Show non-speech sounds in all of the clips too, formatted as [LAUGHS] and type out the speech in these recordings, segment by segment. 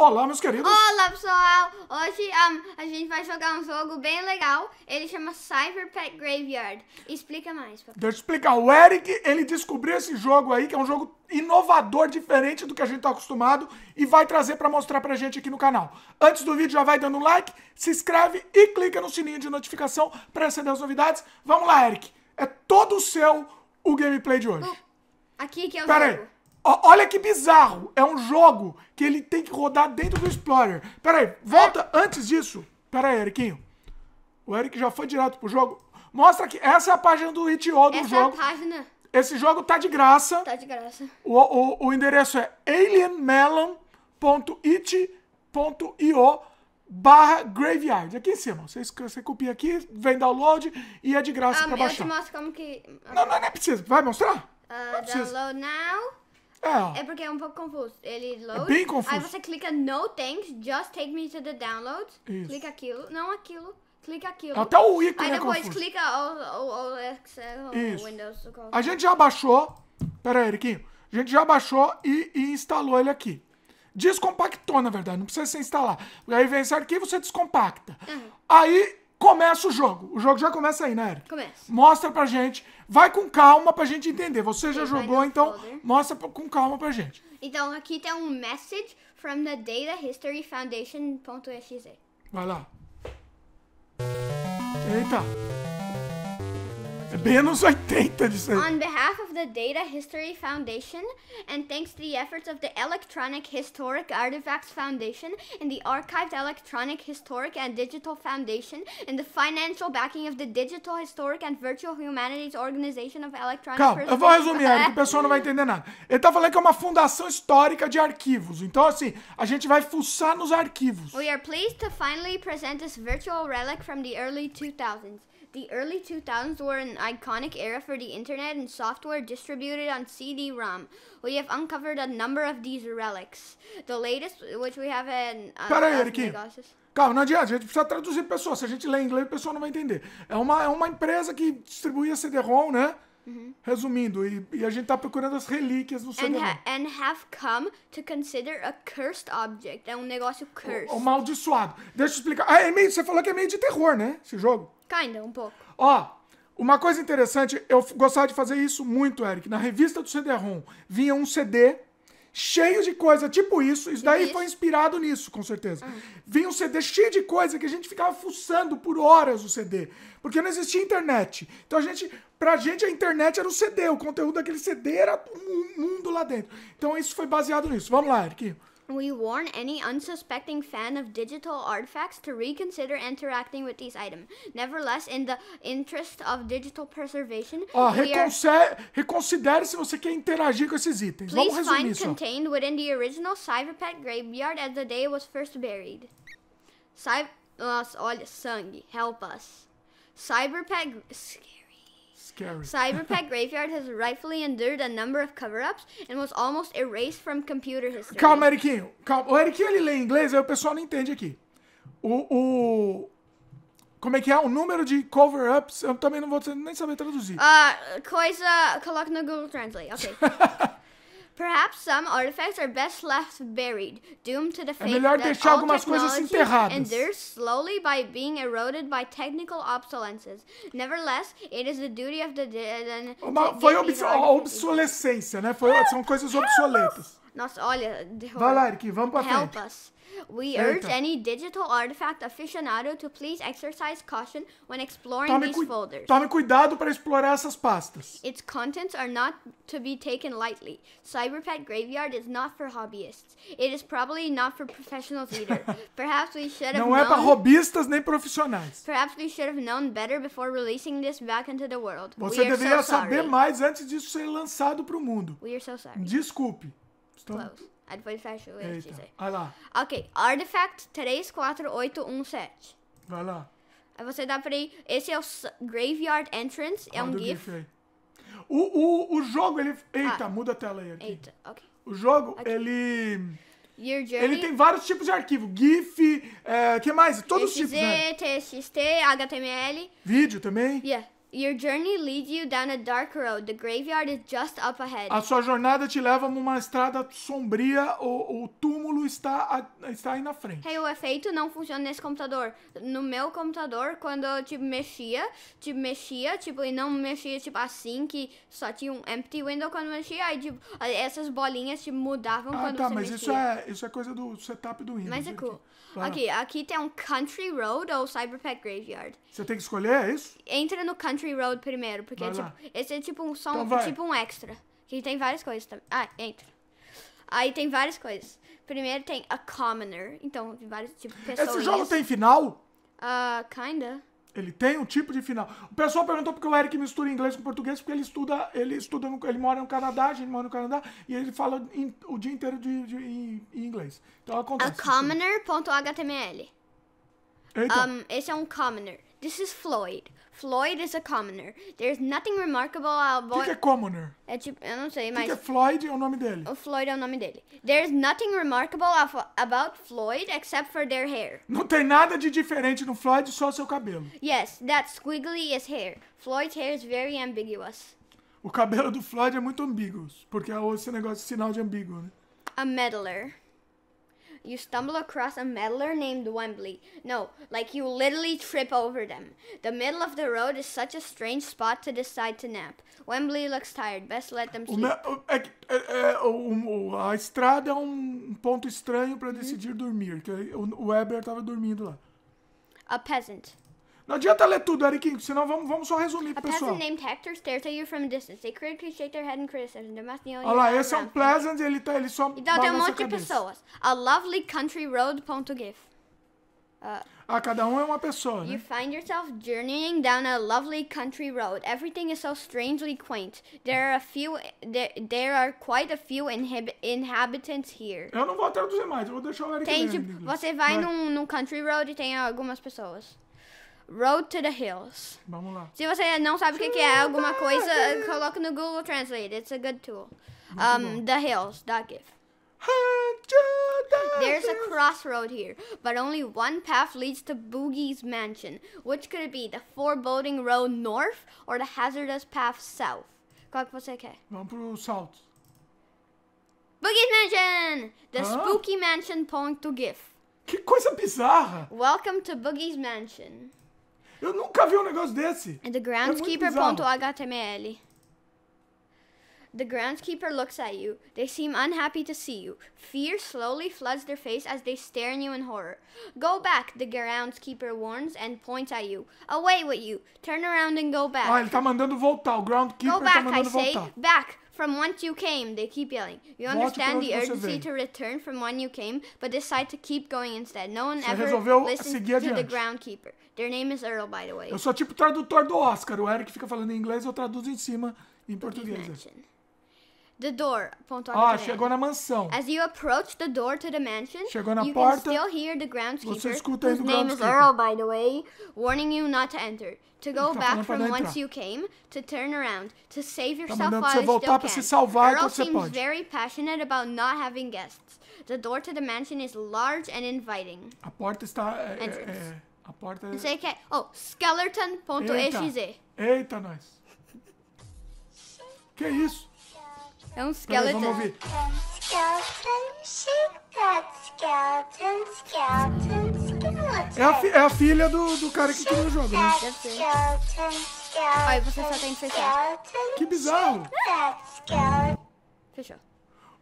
Olá, meus queridos! Olá, pessoal! Hoje um, a gente vai jogar um jogo bem legal. Ele chama Cyber Pet Graveyard. Explica mais, papai. Deixa eu explicar. O Eric, ele descobriu esse jogo aí, que é um jogo inovador, diferente do que a gente tá acostumado e vai trazer para mostrar pra gente aqui no canal. Antes do vídeo, já vai dando like, se inscreve e clica no sininho de notificação para receber as novidades. Vamos lá, Eric! É todo seu o gameplay de hoje. aqui que é o Pera jogo. Aí. Olha que bizarro. É um jogo que ele tem que rodar dentro do Explorer. Pera aí, volta antes disso. Pera aí, Eriquinho. O Eric já foi direto pro jogo. Mostra que essa é a página do Itio do essa jogo. Essa é a página. Esse jogo tá de graça. Tá de graça. O, o, o endereço é alienmelon.it.io barra graveyard. Aqui em cima. Você, você copia aqui, vem download e é de graça ah, pra baixar. Ah, eu te mostro como que... Não, não, não é preciso. Vai mostrar? Uh, Download now. É. É porque é um pouco confuso. Ele load. É bem confuso. Aí você clica no thanks, just take me to the downloads. Isso. Clica aquilo, não aquilo, clica aquilo. Até o ícone Aí é depois é confuso. clica o Excel, Windows. A gente já baixou. Pera aí, Eriquinho. A gente já baixou e, e instalou ele aqui. Descompactou, na verdade, não precisa se instalar. Aí vem esse arquivo, você descompacta. Uhum. Aí começa o jogo. O jogo já começa aí, né, Eric? Começa. Mostra pra gente. Vai com calma pra gente entender. Você já jogou, então folder. mostra com calma pra gente. Então aqui tem um message from the Data History Foundation.exe. Vai lá. Eita. É menos anos 80 disso aí. On behalf of the Data History Foundation and thanks to the efforts of the Electronic Historic Artifacts Foundation and the Archived Electronic Historic and Digital Foundation and the financial backing of the Digital Historic and Virtual Humanities Organization of Electronic Calma, eu vou resumir, é, que o pessoal não vai entender nada. Ele tá falando que é uma fundação histórica de arquivos. Então, assim, a gente vai fuçar nos arquivos. We are pleased to finally present this virtual relic from the early 2000s. The early 2000s were an iconic era for the internet and software distributed on CD ROM. We have uncovered a number of these relics. The latest, which we have in, Uh, Pera oh Eriquinho. Calma, não adianta, a gente precisa traduzir pessoas. Se a gente ler em inglês, a pessoa não vai entender. É uma, é uma empresa que distribuía CD-ROM, né? Uhum. Resumindo, e, e, a gente tá procurando as relíquias no CD. And, and have come to consider a cursed object. É um negócio cursed. O, o maldiçoado. Deixa eu explicar. Ah, é meio, você falou que é meio de terror, né? Esse jogo. Kinda, um pouco. Ó, uma coisa interessante, eu gostava de fazer isso muito, Eric. Na revista do CD-ROM vinha um CD cheio de coisa, tipo isso. Isso daí isso. foi inspirado nisso, com certeza. Ah. Vinha um CD cheio de coisa que a gente ficava fuçando por horas o CD, porque não existia internet. Então a gente, pra gente a internet era o CD, o conteúdo daquele CD era um mundo lá dentro. Então isso foi baseado nisso. Vamos lá, Eric. We warn any unsuspecting fan of digital artifacts to reconsider interacting with these items. Nevertheless, in the interest of digital preservation, oh, are reconsidere se você quer interagir com esses itens. Please Vamos find isso. contained within the original Cyberpet graveyard as the day it was first buried. Cyber, nossa, olha, sangue, help us. Cyberpet Scary. Cyberpack Graveyard has rightfully endured a number of cover-ups and was almost erased from computer history. Calma, Eriquinho. Calma. O Eriquinho ele lê em inglês, aí o pessoal não entende aqui. O, o como é que é? O número de cover-ups, eu também não vou nem saber traduzir. Uh, coisa. Coloca no Google Translate, ok. [LAUGHS] Perhaps some artifacts are best left buried, doomed to the é fate é melhor deixar algumas coisas enterradas. slowly by being eroded by technical obsolescences. Nevertheless, it is the duty of the Uma, foi obs obsolescência, né? Foi, são coisas obsoletas. Nossa, olha. Vai lá, Eric, vamos pra frente. us. We urge any digital artifact aficionado to please exercise caution when exploring tome these folders. Tome cuidado para explorar essas pastas. Its contents are not to be taken lightly. Cyberpet Graveyard is not for hobbyists. It is probably not for professionals either. [LAUGHS] Perhaps we should have Não é known, é para hobbistas nem profissionais. Perhaps we should have known better before releasing this back into the world. Você we deveria so saber sorry. mais antes disso ser lançado para o mundo. We are so sorry. Desculpe. Close. Aí depois fecha o Eita. aí. Vai lá. Ok, Artifact 34817. Vai lá. Aí você dá pra ir. Esse é o Graveyard Entrance, é ah, um GIF. GIF é. o, o, o jogo, ele. Ah. Eita, ah. muda a tela aí. Aqui. Eita, ok. O jogo, okay. ele. Ele tem vários tipos de arquivo. GIF, é, que mais? Todos os tipos, né? TXT, HTML. Vídeo também? Yeah. Your journey leads you down a dark road. The graveyard is just up ahead. A sua jornada te leva numa estrada sombria. O, o túmulo está, a, está aí na frente. Hey, o efeito não funciona nesse computador. No meu computador, quando eu tipo, mexia, tipo, mexia, tipo, e não mexia tipo assim, que só tinha um empty window quando mexia, aí tipo, essas bolinhas tipo, mudavam ah, quando tá, você mexia. Ah, tá, mas isso é, isso é coisa do setup do Windows. Mas é cool. Aqui. Tá. Aqui, aqui tem um Country Road ou Cyberpet Graveyard. Você tem que escolher, é isso? Entra no Country Road primeiro, porque é tipo, esse é tipo um som, então tipo um extra. Que tem várias coisas também. Ah, entra. Aí tem várias coisas. Primeiro tem a Commoner, então tem vários tipos de pessoas. Esse jogo tem final? Uh, kinda. Ele tem um tipo de final. O pessoal perguntou porque o Eric mistura inglês com português, porque ele estuda, ele estuda, no, ele mora no Canadá, a gente mora no Canadá, e ele fala in, o dia inteiro de, de em, em inglês. Então acontece. A commoner.html. Um, esse é um commoner. This is Floyd. Floyd is a commoner. There's nothing remarkable about... O que, que, é commoner? É tipo, eu não sei, que mas... que, é Floyd é o nome dele? O Floyd é o nome dele. There's nothing remarkable about Floyd except for their hair. Não tem nada de diferente no Floyd, só seu cabelo. Yes, that squiggly is hair. Floyd's hair is very ambiguous. O cabelo do Floyd é muito ambíguo, porque é esse negócio de sinal de ambíguo, né? A meddler. you stumble across a meddler named Wembley. No, like you literally trip over them. The middle of the road is such a strange spot to decide to nap. Wembley looks tired. Best let them sleep. É, é, é, a estrada é um ponto estranho para decidir dormir, que o Weber estava dormindo lá. A peasant. Não adianta ler tudo, Eric, senão vamos, vamos só resumir pro pessoal. A named Hector stares at you from a distance. They critically shake their head in criticism. must be only Olha lá, esse é um pleasant, ele, tá, ele só Então tem um monte de pessoas. A lovely country road ponto gif. Uh, ah, cada um é uma pessoa, né? You find yourself journeying down a lovely country road. Everything is so strangely quaint. There are a few there, there are quite a few inhib, inhabitants here. Eu não vou traduzir mais, eu vou deixar o Eric Tem, tipo, você vai, vai. Num, num country road e tem algumas pessoas. Road to the Hills. Vamos lá. Se você não sabe o que, que, é alguma coisa, coloque no Google Translate. It's a good tool. Um, the Hills, gif. There's a crossroad here, but only one path leads to Boogie's mansion. Which could it be? The foreboding road north or the hazardous path south? Qual que você quer? Vamos pro south. Boogie's mansion! The Hã? spooky mansion point to gif. Que coisa bizarra! Welcome to Boogie's mansion. Eu nunca vi um negócio desse. The groundskeeper.html. É The groundskeeper looks at you. They seem unhappy to see you. Fear slowly floods their face as they stare at you in horror. Go back, the groundskeeper warns and points at you. Away with you. Turn around and go back. Ah, ele tá mandando voltar. O groundkeeper go tá back, tá mandando I say. voltar. Back. From whence you came, they keep yelling. You understand the urgency to return from when you came, but decide to keep going instead. No one você ever listens to the groundkeeper. Their name is Earl, by the way. Eu sou tipo tradutor do Oscar. O Eric fica falando em inglês, eu traduzo em cima em português. É. The door. Ponto ah, chegou na mansão. As you approach the door to the mansion, chegou na you porta. Can still hear the groundskeeper, você escuta aí do name groundskeeper. is Earl, by the way, warning you not to enter, to go tá back from whence you came, to turn around, to save tá yourself tá while você voltar para se salvar Earl seems pode. very passionate about not having guests. The door to the mansion is large and inviting. A porta está é, é, é a porta... É Não sei o que é. Oh, skeleton.exe. Eita, nós. Que isso? É um skeleton. Vamos ouvir. É a, é a filha do, do cara que criou o jogo, né? Deve ser. Olha, você só tem que fechar. Que bizarro. Fechou.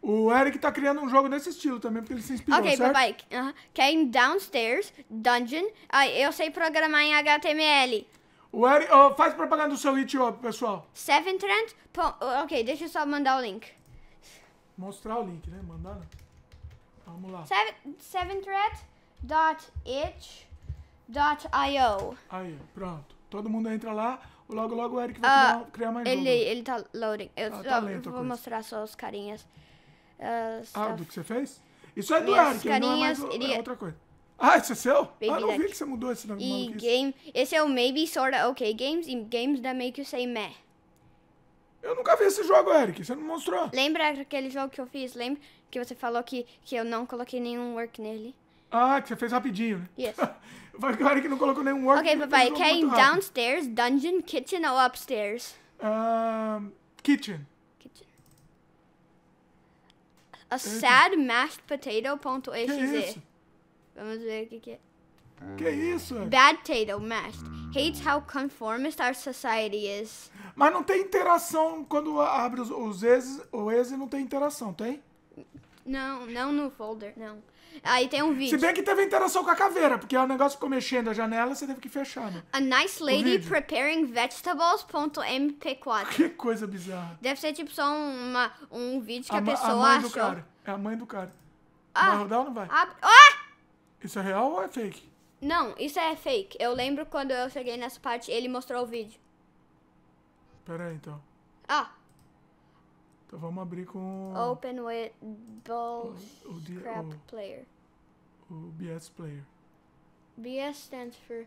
O Eric tá criando um jogo nesse estilo também, porque ele se inspirou, Ok, certo? papai. Uh -huh. Que é em Downstairs, Dungeon. Ah, eu sei programar em HTML. O Eric... Oh, faz propaganda do seu itch pessoal. Seven Trent... Ok, deixa eu só mandar o link. Mostrar o link, né? Mandar, né? Vamos lá. Seven, threat dot itch dot io. Aí, pronto. Todo mundo entra lá. Logo, logo o Eric vai uh, criar, criar, mais ele, jogo. Ele tá loading. Eu, ah, tá, tá eu vou mostrar só os carinhas ah, do que você fez? Isso é do Eric, não é mais ele... É, é outra coisa. Ah, esse é seu? Ah, Baby ah, não vi que você mudou esse nome. E game... Esse é o Maybe Sorta OK Games e Games That Make You Say Meh. Eu nunca vi esse jogo, Eric. Você não mostrou. Lembra aquele jogo que eu fiz? Lembra que você falou que, que eu não coloquei nenhum work nele? Ah, que você fez rapidinho, né? Yes. Vai [LAUGHS] que o Eric não colocou nenhum work. Ok, papai. Quer ir downstairs, dungeon, kitchen ou upstairs? Uh, kitchen. A sad mashed potato.exe. Vamos ver o que, que é. Que é isso? Bad potato mashed. Hates how conformist our society is. Mas não tem interação quando abre os, os exes, o ex não tem interação, tem? Não, não no folder, não. Aí tem um vídeo. Se bem que teve interação com a caveira, porque o é negócio ficou mexendo a janela, você teve que fechar, né? A nice lady preparing vegetables.mp4. [LAUGHS] Que coisa bizarra. Deve ser tipo só uma, um vídeo que a, a pessoa a mãe achou. Do cara. É a mãe do cara. Ah, vai rodar ou não vai? Abre... Ah! Isso é real ou é fake? Não, isso é fake. Eu lembro quando eu cheguei nessa parte, ele mostrou o vídeo. Pera aí, então. Ah, então vamos abrir com. Open with Bullcrap Player. O BS Player. BS stands for,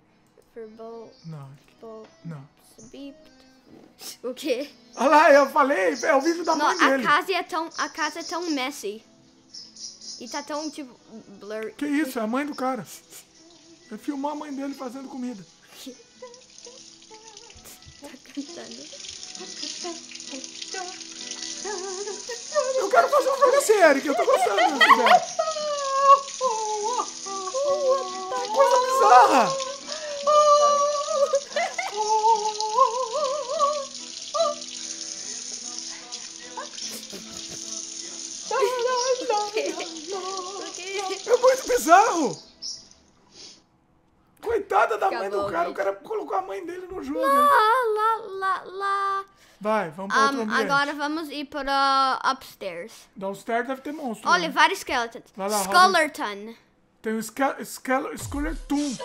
for Bull. Não. Bull. Não. Beeped. [LAUGHS] O quê? Olha lá, eu falei, é o vídeo da mãe dele. A casa é tão, a casa é tão messy. E tá tão, tipo, blurry. Que isso, é a mãe do cara. É filmar a mãe dele fazendo comida. [LAUGHS] tá cantando. Eric. Eu tô gostando dessa ideia. Coisa bizarra. É muito bizarro. Coitada da mãe do cara. O cara colocou a mãe dele no jogo. Lá, lá, lá, lá. Vai, vamos para um, ah, outro ambiente. Agora vamos ir para upstairs. Downstairs deve ter monstro. Olha, né? vários skeletons. Lá, lá, Skeleton. Tem o Skeleton.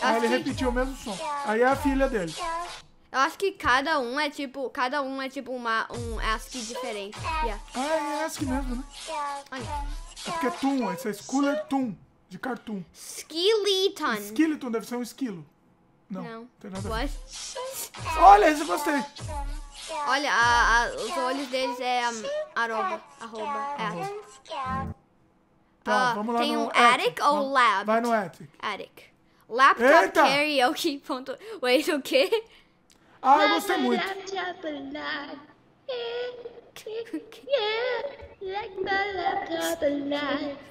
Ah, ele repetiu o mesmo som. Aí é a filha dele. Eu acho que cada um é tipo, cada um é tipo uma, um ASCII diferente. Yeah. Ah, é ASCII mesmo, né? Olha. É porque é Toon, esse é Skeleton, de cartoon. Skeleton. Skeleton deve ser um esquilo. Não. Não. Tem nada What? Olha, esse eu gostei. Olha, a, a, os olhos deles é um, arroba. arroba é at. Tá, uh, vamos lá tem um attic, attic ou lab? Vai no attic. Attic. Laptop Eita! karaoke. É ponto... Wait, o quê? Ah, eu gostei muito. [LAUGHS] Like my love of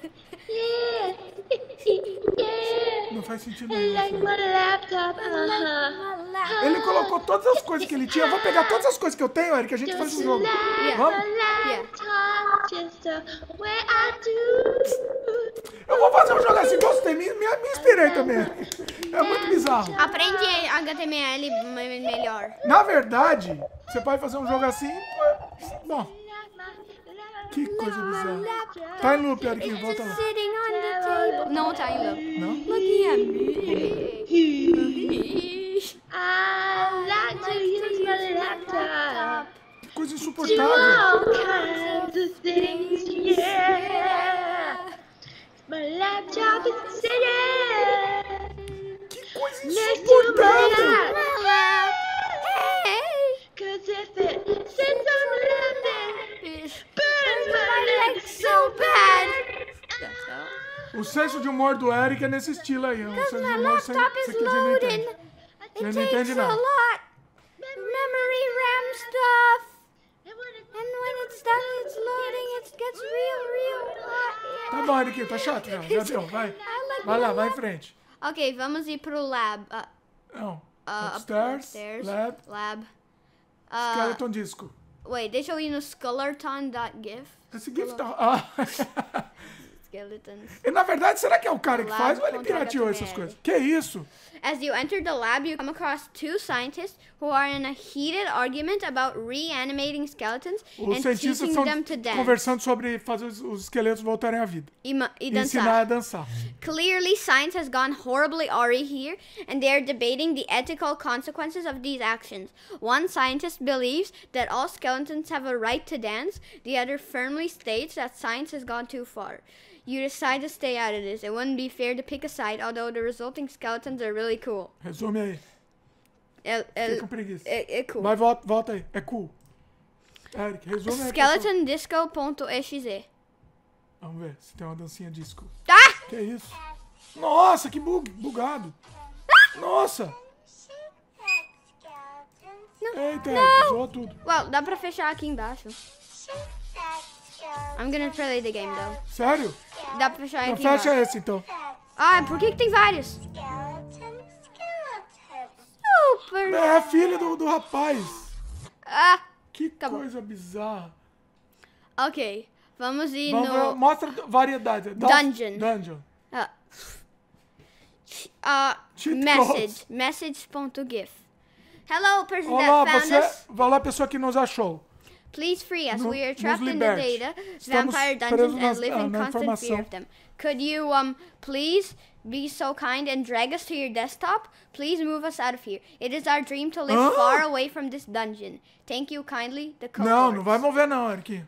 Yeah. [LAUGHS] yeah. Não faz sentido nenhum. Like my laptop, uh -huh. Ele colocou todas as coisas que ele tinha. Eu vou pegar todas as coisas que eu tenho, Eric, a gente faz um jogo. Yeah. Vamos? Yeah. Uh, eu vou fazer um jogo assim, gostei, me, me, me inspirei também. É muito bizarro. Aprende HTML melhor. Na verdade, você pode fazer um jogo assim. Bom. Que coisa bizarra. Tá indo em loop, Eric, volta lá. Não, tá ainda. Não? Look at me. Ah, I like to use my laptop. Que coisa insuportável. Do all kinds of things, yeah. My laptop is sitting. Que coisa insuportável. so bad. O senso de humor do Eric é nesse estilo aí. O é senso de humor sem, sem que não entende. Ele não entende nada. Memory RAM stuff. And when it's done, it's loading. It gets real, real hot. Tá bom, Eric, tá chato. Não, já deu, vai. Vai lá, vai em frente. Ok, vamos ir pro lab. Uh, não. Uh, upstairs, upstairs, lab. Lab. Uh, Skeleton disco. Wait, they show you know Skullerton gif? That's a gift. Oh. [LAUGHS] [LAUGHS] Skeletons. E, na verdade, será que é o cara que faz ou ele pirateou essas coisas? Que isso? As you enter the lab, you come across two scientists who are in a heated argument about reanimating skeletons os and cientistas teaching them to dance. conversando sobre fazer os, esqueletos voltarem à vida. E, e Ensinar a dançar. Clearly, science has gone horribly awry here, and they are debating the ethical consequences of these actions. One scientist believes that all skeletons have a right to dance. The other firmly states that science has gone too far. You decide to stay out of this. It wouldn't be fair to pick a side, although the resulting skeletons are really cool. Resume aí. É, é, Fica com preguiça. É, é cool. Mas volta, volta aí. É cool. Eric, resume aí. Skeletondisco.exe. Vamos ver se tem uma dancinha disco. Ah! Que isso? Nossa, que bug, bugado. Nossa! Não. Eita, Não. zoou tudo. Well, dá pra fechar aqui embaixo. I'm gonna play the game though. Sério? Dá pra fechar aqui. Fecha esse, então. Ah, por que, que tem vários? Super. É a filha do, do rapaz. Ah. Que tá coisa bom. bizarra. Ok. Vamos ir Vamos no... mostra variedade. Dungeon. Dungeon. Ah. Uh, message. Message.gif. Hello, person Olá, that found você... us. Olá, pessoa que nos achou. Please free us. No, we are trapped in the data, vampire dungeons, and live in constant fear of them. Could you, um, please be so kind and drag us to your desktop? Please move us out of here. It is our dream to live ah. far away from this dungeon. Thank you kindly, the cohorts. Não, não vai mover não, Eric.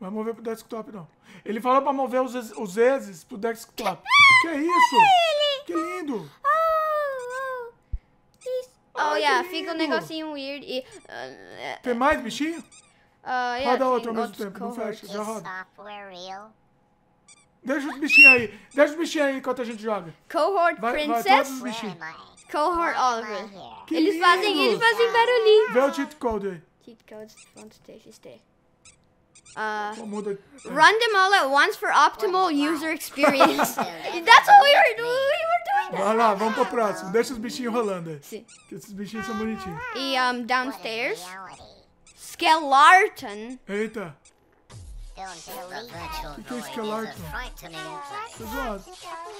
Vai mover pro desktop não. Ele falou pra mover os, os exes pro desktop. [LAUGHS] que isso? que lindo! Ah, fica um negocinho weird e... Ah, Tem mais bichinho? Uh, yeah, Roda outro ao mesmo tempo, não fecha, já roda. Deixa os bichinhos aí, deixa os bichinhos aí enquanto a gente joga. Cohort vai, Princess? Vai, Cohort Oliver. Que eles lindo. fazem, eles fazem barulhinho. Vê o cheat code aí. Cheat codes.txt. Uh, ah, run them all at once for optimal user experience. [LAUGHS] That's what we were doing ainda. Vai lá, vamos pro próximo. Deixa os bichinhos rolando aí. Sim. Que esses bichinhos são bonitinhos. E um, downstairs. Skeleton. Eita. O que, é Skeleton?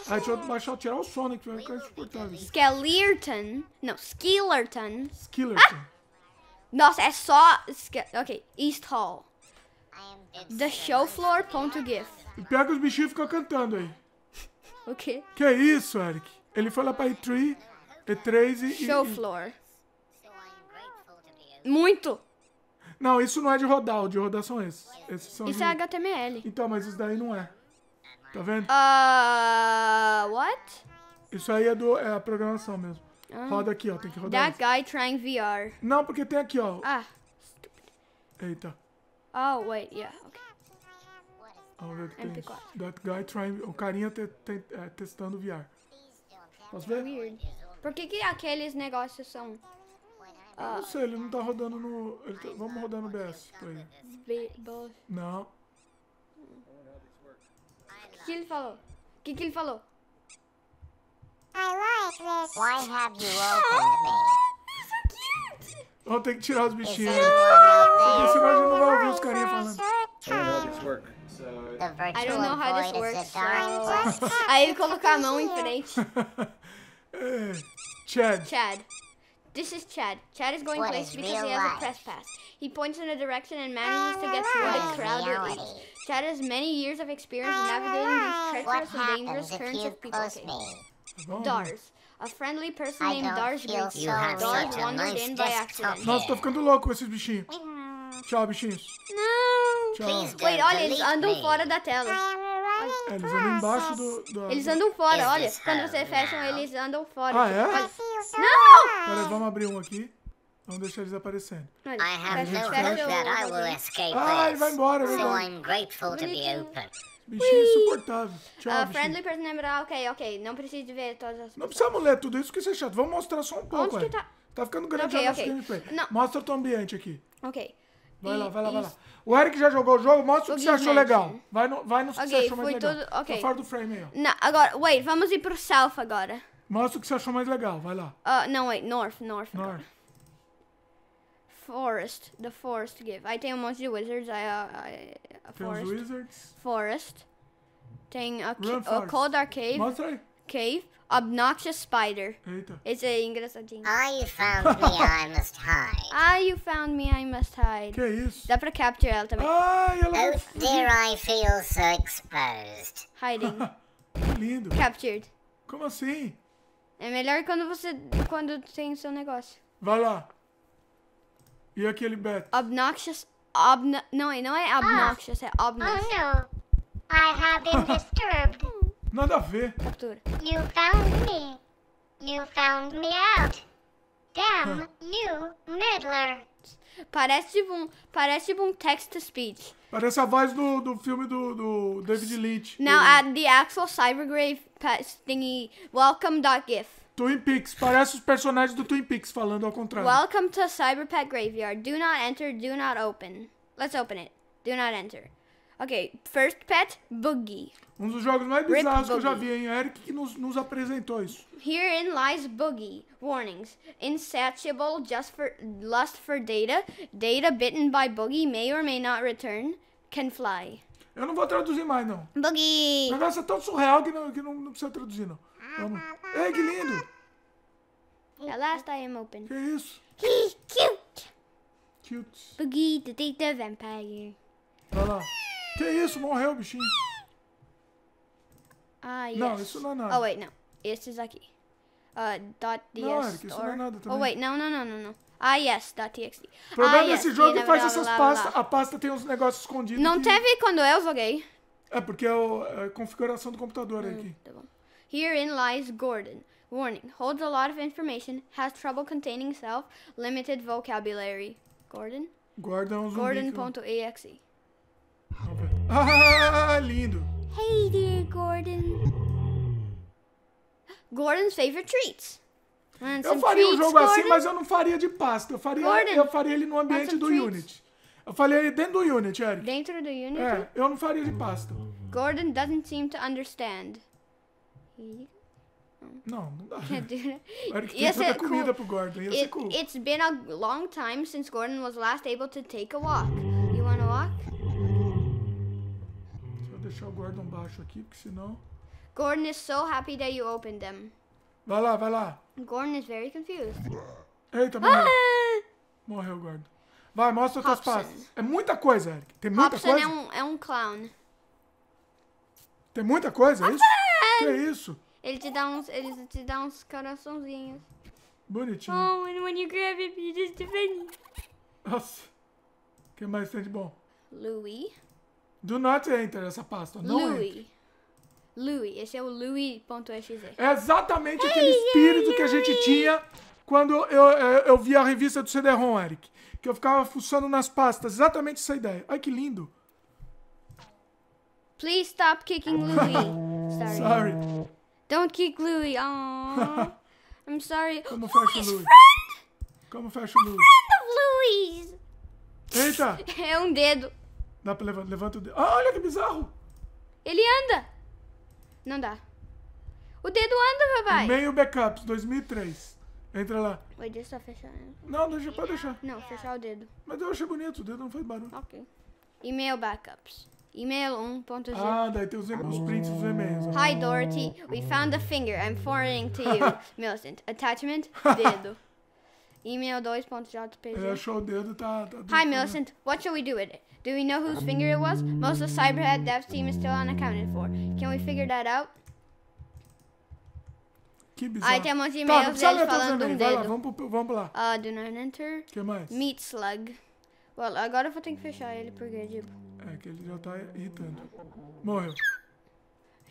Ah, deixa eu baixar, tirar o Sonic Que vai ficar insuportável. Skeleton. Não, Skeleton. Skeleton. Ah! Nossa, é só... Ok, East Hall. The show floor, ponto gif. E pega os bichinhos e fica cantando aí. O quê? Que é isso, Eric? Ele foi lá pra E3, E3 e... Show e, Muito! Não, isso não é de rodar. O de rodar são esses. esses são isso de... é HTML. Então, mas isso daí não é. Tá vendo? Uh, what? Isso aí é, do, é a programação mesmo. Ah. Roda aqui, ó. Tem que rodar. That guy trying VR. Não, porque tem aqui, ó. Ah, stupid. Eita. Oh, wait, yeah. Vamos ver o que tem. That guy trying... O carinha te, te, é, testando VR. Posso ver? Weird. Por que, que aqueles negócios são... Uh, não ah, sei, ele não tá rodando no... Tá, vamos rodar no BS pra ele. Não. O que, que ele falou? O que, que ele falou? I like this. Why have you [LAUGHS] opened me? Vamos ter que tirar os bichinhos. Não, é não. work. So I don't know how this works. So... Aí ele colocar a mão em frente. Chad. Chad. This is Chad. Chad is going what because he has life? a pass. He points in a direction and manages to ah, get ah, through the ah, crowd at Chad has many years of experience navigating these treacherous and dangerous currents of people. Oh. Dars. A friendly person named Dars greets So Darge wandered in by accident. Nossa, tô ficando louco com esses bichinhos. Tchau, bichinhos. Não! Please Wait, olha, eles andam fora da tela. Ah, é, eles andam embaixo do, do... Eles andam fora, olha. Quando você fecha, eles andam fora. Ah, é? Assim, Não! Peraí, vamos abrir um aqui. Vamos deixar eles aparecendo. I have no hope that I will ah, ele vai embora, so I'm Bichinho é insuportável. Tchau, uh, friendly person personal, ah, ok, ok. Não precisa de ver todas as Não precisamos ler tudo isso que isso é chato. Vamos mostrar só um pouco. Onde que tá? Tá ficando grande okay, a nossa okay. gameplay. Não. Mostra o teu ambiente aqui. Ok. Vai e, lá, vai lá, e... vai lá. O Eric já jogou o jogo, mostra o que você achou legal. Vai, no, vai nos okay, que você achou mais legal. Tudo, okay. Tô fora do frame aí, ó. Não, agora, wait, vamos ir pro south agora. Mostra o que você achou mais legal, vai lá. Uh, não, wait, north, north. North. Agora. Forest, the forest give. Aí tem um monte de wizards, aí a, forest. Tem os wizards. Forest. Tem a, a cold arcade. Mostra aí cave, obnoxious spider. Eita. Esse é engraçadinho. Ah, you found me, I must hide. [LAUGHS] Ah, you found me, I must hide. Que é isso? Dá pra capturar ela também. Ai, ela... É oh, dear, I feel so exposed. Hiding. [LAUGHS] que lindo. Captured. Como assim? É melhor quando você... Quando tem o seu negócio. Vai lá. E aquele bet? Obnoxious... Obno... Não, não é ah. obnoxious, oh. é obnoxious. Oh, no. I have been [LAUGHS] disturbed. Nada a ver. Captura. You found me. You found me out. Damn hum. you, Parece tipo um, parece tipo um text-to-speech. Parece a voz do, do filme do, do David Lynch. Now do... the actual Cybergrave thingy, welcome.gif. Twin Peaks, parece os personagens do Twin Peaks falando ao contrário. Welcome to Cyberpet Graveyard. Do not enter, do not open. Let's open it. Do not enter. Ok, First Pet Boogie. Um dos jogos mais Rip bizarros Boogie. que eu já vi, hein? É Eric que nos, nos apresentou isso. Herein lies Boogie. Warnings. Insatiable just for, lust for data. Data bitten by Boogie may or may not return. Can fly. Eu não vou traduzir mais, não. Boogie! O negócio é tão surreal que não, que não, não precisa traduzir, não. Vamos. Ei, que lindo! At last I am open. Que isso? He's cute! Cute. Boogie, the data vampire. Olha lá. Que isso? Morreu o bichinho. Ah, yes. Não, isso não é nada. Oh, wait, não. Esses aqui. Uh, não, Eric, isso não é nada também. Oh, wait, não, não, não, não. não. Ah, yes, .txt. O ah, problema ah, desse yes, jogo é que faz essas pastas. A pasta tem uns negócios escondidos. Não que... teve quando eu joguei. É, porque é, é a configuração do computador hum, aqui. Tá bom. Herein lies Gordon. Warning, holds a lot of information, has trouble containing self, limited vocabulary. Gordon? Gordon é um zumbi. Gordon.exe. Que... Ah, lindo. Hey dear Gordon. Gordon's favorite treats. Want eu faria treats, um jogo assim, Gordon? assim, mas eu não faria de pasta. Eu faria, Gordon, eu faria ele no ambiente do treats? Unity. Eu faria ele dentro do Unity, Eric. Dentro do Unity? É, eu não faria de pasta. Gordon doesn't seem to understand. Não, não dá. Can't do that. [LAUGHS] Eric tem comida cool. pro Gordon. Ia it, cool. It's been a long time since Gordon was last able to take a walk. deixar o Gordon baixo aqui, porque senão... Gordon is so happy that you opened them. Vai lá, vai lá. Gordon is very confused. Eita, morreu. Ah! morreu o Gordon. Vai, mostra os teus passos. É muita coisa, Eric. Tem muita Hobson é coisa? é um, é um clown. Tem muita coisa, é isso? Ah! Que é isso? Ele te dá uns, ele te dá uns coraçãozinhos. Bonitinho. Oh, and when you grab it, you just defend. Nossa. O que mais tem de bom? Louis. Do not enter essa pasta. Não Louis. Entre. Louis. Esse é o Louis.exe. É exatamente aquele espírito que a gente tinha quando eu, eu, eu vi a revista do CD-ROM, Eric. Que eu ficava fuçando nas pastas. Exatamente essa ideia. Ai, que lindo. Please stop kicking Louis. [LAUGHS] Sorry. sorry. Don't kick Louis. Aww. [LAUGHS] I'm sorry. Como fecha Louis, o Louis? Friend? Como fecha o Louis? Friend of Louis. Eita. [LAUGHS] é um dedo. Dá pra levantar, levanta o dedo. Ah, olha que bizarro! Ele anda! Não dá. O dedo anda, papai! É meio backups, 2003. Entra lá. O deixa está fechando. Não, deixa, pode deixar. Não, fechar o dedo. Mas eu achei bonito, o dedo não faz barulho. Ok. E-mail backups. Email 1.0. Ah, daí tem os, os prints dos e-mails. Hi, Dorothy. We found a finger. I'm forwarding to you. [LAUGHS] Millicent. Attachment, [LAUGHS] dedo. Email 2.jpg. Ele achou o dedo, tá... tá Hi, Millicent. What shall we do with it? Do we know whose finger it was? Most of Cyberhead Dev's team is still unaccounted for. Can we figure that out? Que bizarro. Aí tem um monte de e-mails tá, deles falando também. um dedo. Vai lá, vamos, pro, vamos lá. Uh, do not enter. que mais? Meat Slug. Well, agora eu vou ter que fechar ele porque, tipo... É que ele já tá irritando. Morreu.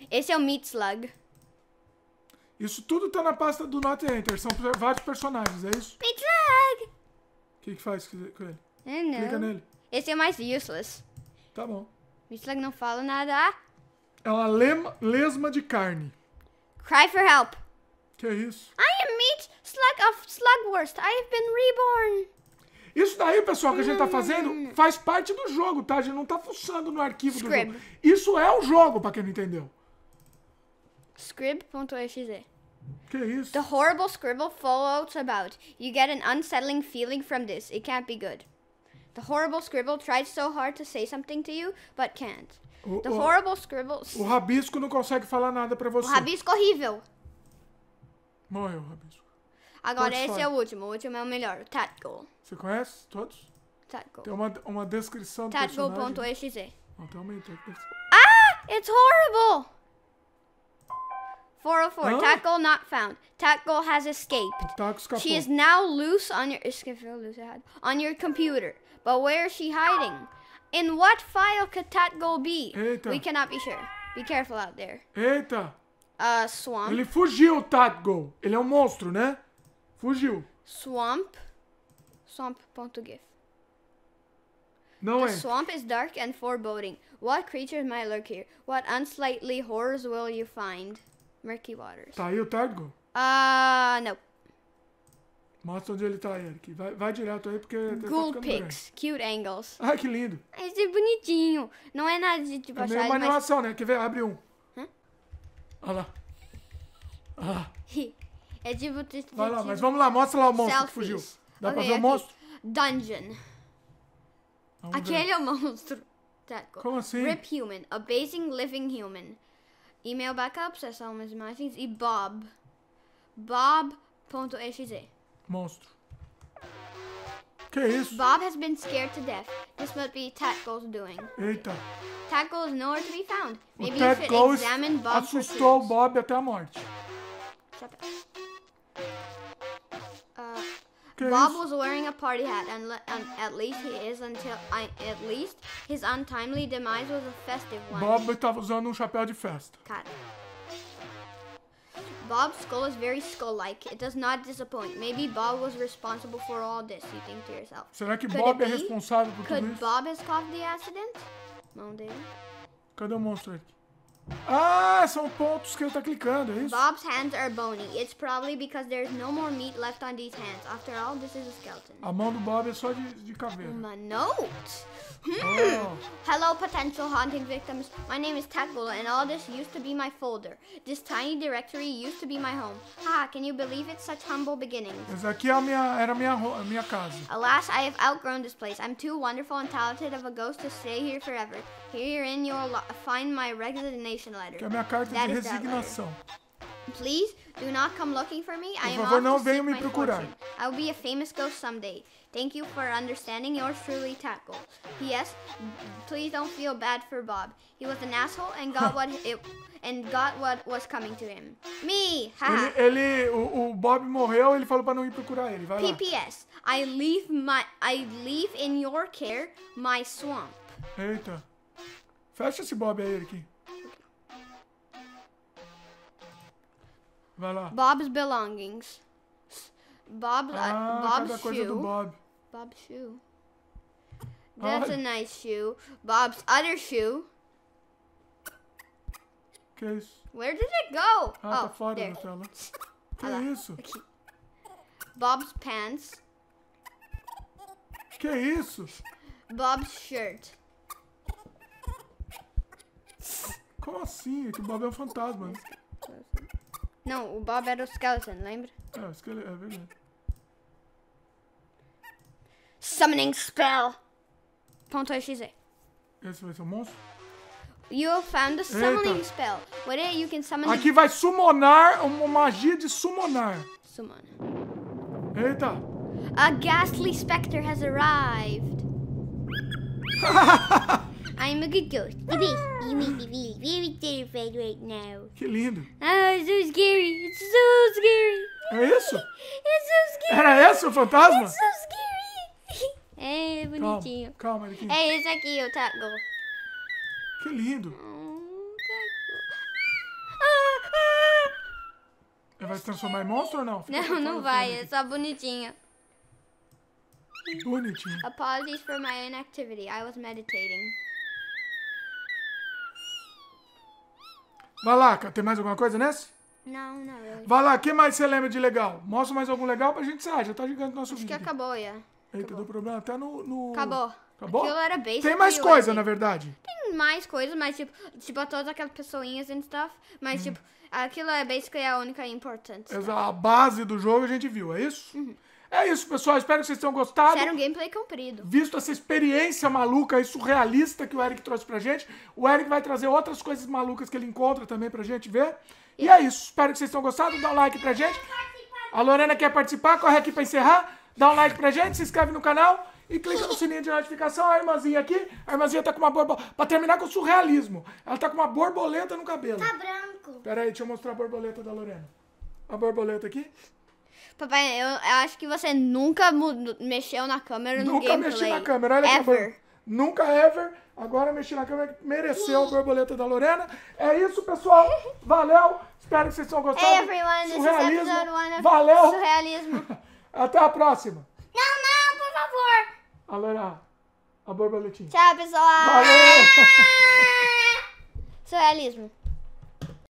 Esse é o Meat Slug. Isso tudo tá na pasta do Not Enter. São vários personagens, é isso? Meat Slug! O que que faz com ele? Clica nele. Esse é mais useless. Tá bom. Whistler não fala nada. É uma lema, lesma de carne. Cry for help. Que é isso? I am meat slug of slugwurst. I have been reborn. Isso daí, pessoal, que a gente tá hum. fazendo faz parte do jogo, tá? A gente não tá fuçando no arquivo Scrib. do jogo. Isso é o jogo, pra quem não entendeu. Scrib.exe. Que é isso? The horrible scribble follows about. You get an unsettling feeling from this. It can't be good. The horrible scribble tried so hard to say something to you, but can't. O, The horrible scribble. o rabisco não consegue falar nada pra O rabisco horrível. Morreu o rabisco. Agora, Pode esse falar. é o último. O último é o melhor. o Tactical. Você conhece todos? Tactical. Tem uma, uma descrição do personagem. Tactical.exe. Ah! tem uma ah! It's horrible! 404. Huh? Tactical not found. Tactical has escaped. Tá She is now loose on your loose, on your computer. But where is she hiding? In what file could Tatgol be? Eita. We cannot be sure. Be careful out there. Eita. Uh, swamp. Ele fugiu, Tatgo. Ele é um monstro, né? Fugiu. Swamp. Swamp.gif. No the swamp is dark and foreboding. What creatures might lurk here? What unsightly horrors will you find? Murky waters. Tá aí o Uh, no. Mostra onde ele tá, Eric. Vai, vai direto aí, porque... Google tá Pics, Cute Angles. Ah, que lindo. Esse é bonitinho. Não é nada de tipo... É meio uma animação, mas... né? Quer ver? Abre um. Hã? Olha lá. Olha lá. [LAUGHS] é tipo... Vai lá, mas vamos lá. Mostra lá o monstro Selfies. que fugiu. Dá okay, pra ver o monstro? Dungeon. Vamos Aquele ver. é o monstro. Tá, Como assim? Rip Human. Abasing Living Human. E-mail backups, é só umas imagens. E Bob. Bob.exe. Monstro. Que isso? Bob has been scared to death. This must be Tackle's doing. Eita. Tackle is nowhere to be found. Maybe o you should examine Bob assustou o Bob até a morte. Uh, Bob was wearing a party hat, and, and, at least he is until I, at least his untimely demise was a festive one. Bob estava usando um chapéu de festa. Cara. Bob's skull is very skull-like. It does not disappoint. Maybe Bob was responsible for all this, you think to yourself. Será que Could Bob é responsável por Could tudo isso? Could Bob have caused the accident? Mão dele. Cadê o monstro aqui? Ah, são pontos que ele tá clicando, é isso? Bob's hands are bony. It's probably because there's no more meat left on these hands. After all, this is a skeleton. A mão do Bob é só de, de caveira. Uma note. Hmm. Oh. Hello, potential haunting victims. My name is Tagula, and all this used to be my folder. This tiny directory used to be my home. Ha, ah, can you believe it? Such humble beginnings. Essa aqui é a minha, era a minha, a minha casa. Alas, I have outgrown this place. I'm too wonderful and talented of a ghost to stay here forever in you will find my resignation letter. Que é a minha carta that de resignação. Please do not come looking for me. Por I am favor, não venham me procurar. Fortune. I will be a famous ghost someday. Thank you for understanding yours truly, Tackle. P.S. Please don't feel bad for Bob. He was an asshole and got [LAUGHS] what it and got what was coming to him. Me. Ele, ele o, o, Bob morreu, ele falou para não ir procurar ele. Vai P.P.S. I leave my I leave in your care my swamp. Eita. Fecha esse Bob aí, aqui. Vai lá. Bob's belongings. Bob, ah, Bob's coisa shoe. Do Bob. Bob's shoe. That's Ai. a nice shoe. Bob's other shoe. Que é isso? Where did it go? Ah, tá oh, tá fora there. da tela. Que ah, é isso? Bob's pants. Que é isso? Bob's shirt. Como assim? É que o Bob é um fantasma. Né? Não, o Bob era o Skeleton, lembra? É, o Skeleton, é verdade. Summoning Spell. Ponto .exe. Esse vai ser o monstro? You found the summoning Eita. spell. What it, you can summon... Aqui vai summonar, uma magia de summonar. Summon. Eita. A ghastly specter has arrived. [LAUGHS] I'm a good ghost. Que lindo. Ah, it's so scary. It's so scary. É isso? It's so scary. Era esse o fantasma? It's so scary. [LAUGHS] É, bonitinho. Calma, calma Eriquinha. É esse aqui, o Taco. Que lindo. Oh, taco. Ah, ah. Vai se transformar em monstro ou não? Fica não, não vai. É só bonitinho. Bonitinho. Apologies for my inactivity. I was meditating. Vai lá, tem mais alguma coisa nessa? Não, não. Eu... Vai lá, o que mais você lembra de legal? Mostra mais algum legal pra gente sair. Já tá gigante o nosso Acho vídeo. Acho que acabou, é. Eita, deu problema até no, no... Acabou. Acabou? Aquilo era bem Tem mais coisa, assim. na verdade. Tem mais coisa, mas tipo, tipo todas aquelas pessoinhas e stuff. Mas hum. tipo, aquilo é basically a única importante. Né? A base do jogo a gente viu, é isso? Uhum. É isso, pessoal. Espero que vocês tenham gostado. Era um gameplay comprido. Visto essa experiência maluca e surrealista que o Eric trouxe pra gente, o Eric vai trazer outras coisas malucas que ele encontra também pra gente ver. E, e é isso. Espero que vocês tenham gostado. Dá um like pra gente. A Lorena quer participar, corre aqui pra encerrar. Dá um like pra gente, se inscreve no canal e clica no sininho de notificação. A irmãzinha aqui, a irmãzinha tá com uma borboleta. Pra terminar com o surrealismo, ela tá com uma borboleta no cabelo. Tá branco. Pera aí, deixa eu mostrar a borboleta da Lorena. A borboleta aqui. Papai, eu acho que você nunca mexeu na câmera nunca no gameplay. Nunca mexi na câmera, olha ever. Nunca ever. Agora mexi na câmera que mereceu o borboleta da Lorena. É isso, pessoal. Valeu. Espero que vocês tenham gostado. Hey everyone, this surrealismo. is episode one Valeu. Surrealismo. [LAUGHS] Até a próxima. Não, não, por favor. A Lorena, a borboletinha. Tchau, pessoal. Valeu. [LAUGHS] Surrealismo.